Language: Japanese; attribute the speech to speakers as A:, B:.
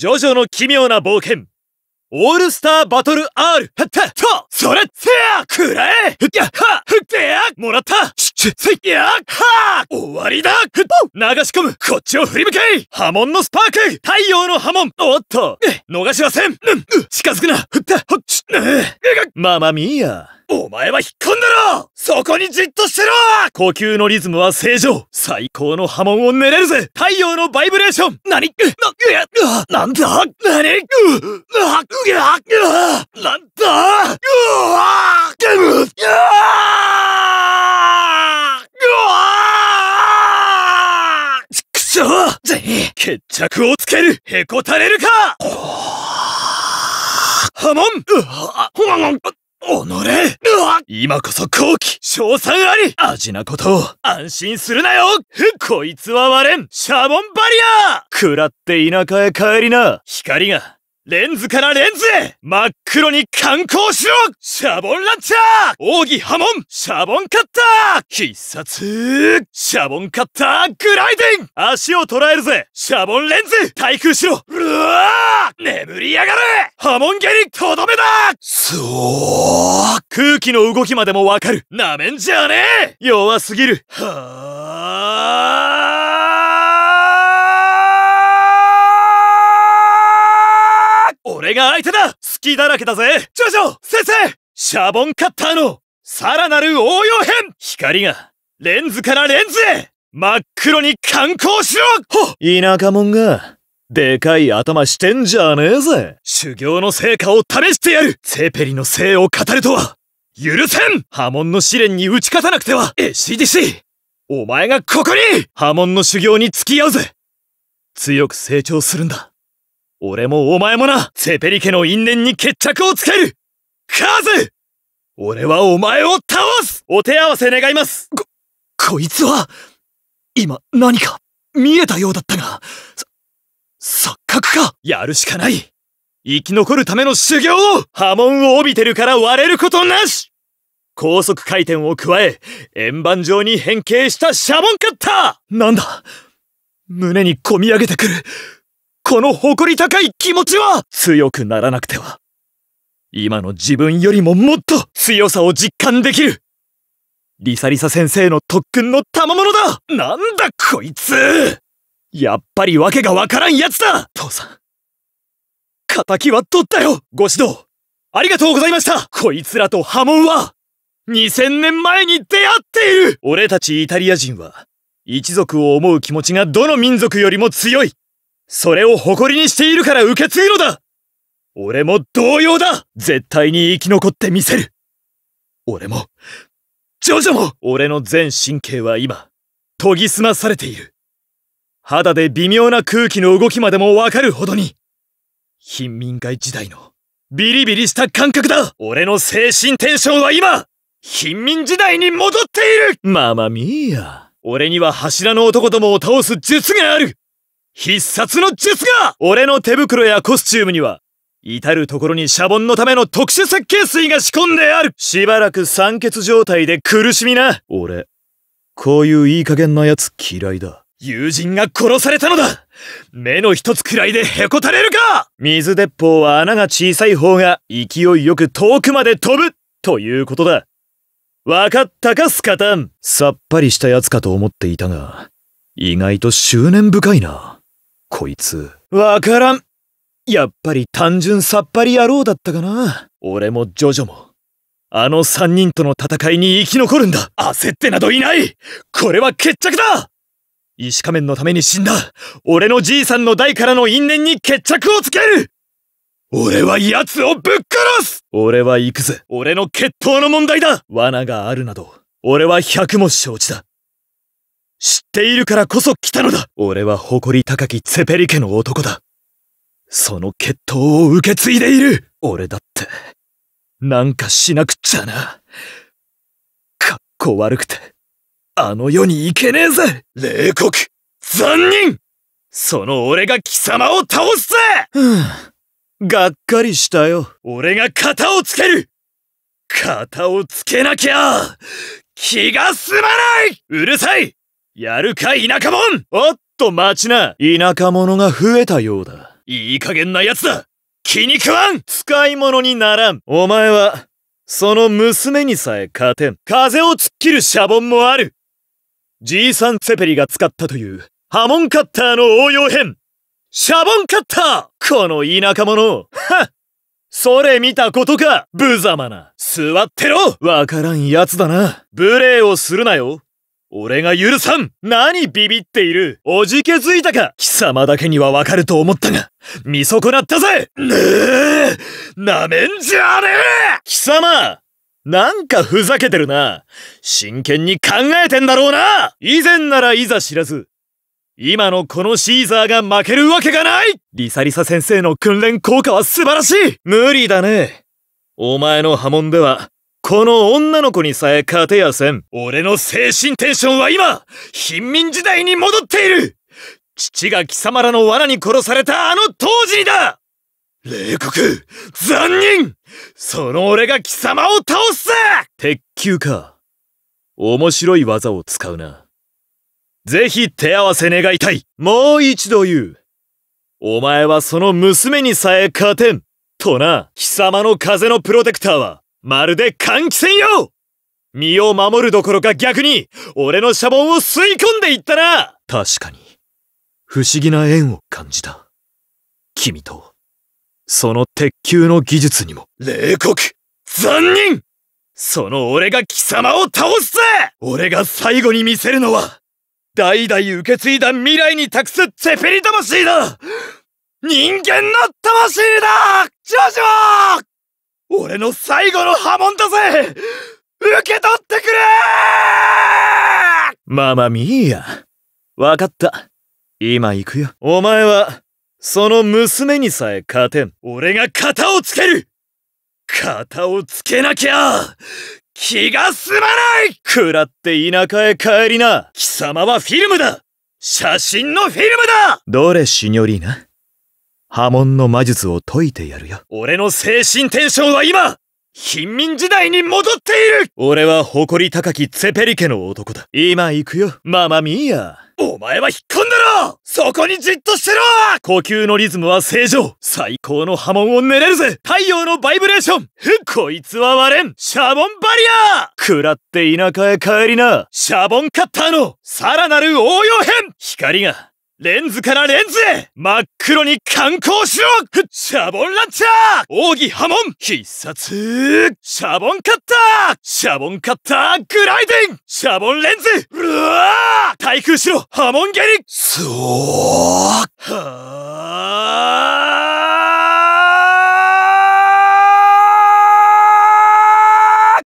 A: ジョジョの奇妙な冒険オールスターバトル R! はったとそれせやくらえふっやはふっけやもらったしちついやは終わりだふっ流し込むこっちを振り向け波紋のスパーク太陽の波紋おっとえ逃しませんうん近づくなふったほっちねえママミーや。お前は引っ込んだろそこにじっとしてろ呼吸のリズムは正常最高の波紋を練れるぜ太陽のバイブレーション何な、な、なんだなにうはくげはなんだうわけむすくしょぜ決着をつけるへこたれるかはもんうはほわんおのれ今こそ好機賞賛あり味なことを安心するなよこいつは割れんシャボンバリア食らって田舎へ帰りな光がレンズからレンズへ真っ黒に観光しろシャボンランチャー奥義波紋シャボンカッター必殺シャボンカッターグライディング足を捉えるぜシャボンレンズ対空しろうわー眠りやがれ波紋下にとどめだそー空気の動きまでもわかるなめんじゃねえ弱すぎるはあ俺が相手だ好きだらけだぜジョジョ先生シャボンカッターのさらなる応用編光がレンズからレンズへ真っ黒に観光しろほ田舎者が、でかい頭してんじゃねえぜ修行の成果を試してやるセペリの性を語るとは許せん波紋の試練に打ち勝たなくては !ACDC! お前がここに波紋の修行に付き合うぜ強く成長するんだ俺もお前もな、セペリ家の因縁に決着をつけるカーズ俺はお前を倒すお手合わせ願いますこ、こいつは、今何か見えたようだったが、錯覚かやるしかない生き残るための修行を波紋を帯びてるから割れることなし高速回転を加え、円盤状に変形したシャボンカッターなんだ胸に込み上げてくるこの誇り高い気持ちは強くならなくては。今の自分よりももっと強さを実感できるリサリサ先生の特訓の賜物だなんだこいつやっぱり訳がわからんやつだ父さん。仇は取ったよご指導ありがとうございましたこいつらと波紋は2000年前に出会っている俺たちイタリア人は一族を思う気持ちがどの民族よりも強いそれを誇りにしているから受け継ぐのだ俺も同様だ絶対に生き残ってみせる俺も、ジョジョも俺の全神経は今、研ぎ澄まされている。肌で微妙な空気の動きまでもわかるほどに、貧民街時代のビリビリした感覚だ俺の精神テンションは今、貧民時代に戻っているママミーや俺には柱の男どもを倒す術がある必殺の術が俺の手袋やコスチュームには至る所にシャボンのための特殊設計水が仕込んであるしばらく酸欠状態で苦しみな俺、こういういい加減な奴嫌いだ。友人が殺されたのだ目の一つくらいでへこたれるか水鉄砲は穴が小さい方が勢いよく遠くまで飛ぶということだ。分かったかスカタンさっぱりした奴かと思っていたが、意外と執念深いな。こいつ。わからんやっぱり単純さっぱり野郎だったかな。俺もジョジョも、あの三人との戦いに生き残るんだ焦ってなどいないこれは決着だ石仮面のために死んだ俺のじいさんの代からの因縁に決着をつける俺は奴をぶっ殺す俺は行くぜ俺の決闘の問題だ罠があるなど俺は百も承知だ知っているからこそ来たのだ俺は誇り高きツェペリ家の男だその血統を受け継いでいる俺だってなんかしなくちゃなかっこ悪くてあの世に行けねえぜ冷酷残忍その俺が貴様を倒すぜ、がっかりしたよ俺が型をつける型をつけなきゃ気が済まないうるさいやるか田舎者おっと待ちな田舎者が増えたようだ。いい加減な奴だ気に食わん使い物にならんお前は、その娘にさえ勝てん。風を突っ切るシャボンもあるじいさんセェペリが使ったという波紋カッターの応用編シャボンカッターこの田舎者はっそれ見たことか無様な座ってろわからん奴だな無礼をするなよ俺が許さん何ビビっているおじけづいたか貴様だけにはわかると思ったが、見損なったぜねえなめんじゃねえ貴様なんかふざけてるな真剣に考えてんだろうな以前ならいざ知らず、今のこのシーザーが負けるわけがないリサリサ先生の訓練効果は素晴らしい無理だね。お前の波紋では、この女の子にさえ勝てやせん俺の精神テンションは今貧民時代に戻っている父が貴様らの罠に殺されたあの当時にだ冷酷残忍その俺が貴様を倒す鉄球か面白い技を使うなぜひ手合わせ願いたいもう一度言うお前はその娘にさえ勝てんとな貴様の風のプロテクターはまるで換気扇よ身を守るどころか逆に、俺のシャボンを吸い込んでいったな確かに、不思議な縁を感じた。君と、その鉄球の技術にも。冷酷残忍その俺が貴様を倒すぜ俺が最後に見せるのは、代々受け継いだ未来に託すフェペリ魂だ人間の魂だジョジョ俺の最後の波紋だぜ受け取ってくれママミーヤわかった今行くよお前はその娘にさえ勝てん俺が型をつける型をつけなきゃ気が済まない食らって田舎へ帰りな貴様はフィルムだ写真のフィルムだどれシニョリーナ波紋の魔術を解いてやるよ。俺の精神テンションは今貧民時代に戻っている俺は誇り高きツェペリ家の男だ。今行くよ、ママミーヤ。お前は引っ込んだろそこにじっとしてろ呼吸のリズムは正常最高の波紋を練れるぜ太陽のバイブレーションこいつは割れんシャボンバリアー食らって田舎へ帰りなシャボンカッターのさらなる応用編光がレンズからレンズへ真っ黒に観光しろシャボンランチャー奥義波紋必殺シャボンカッターシャボンカッターグライディングシャボンレンズうわー対空しろ波紋蹴りそうはー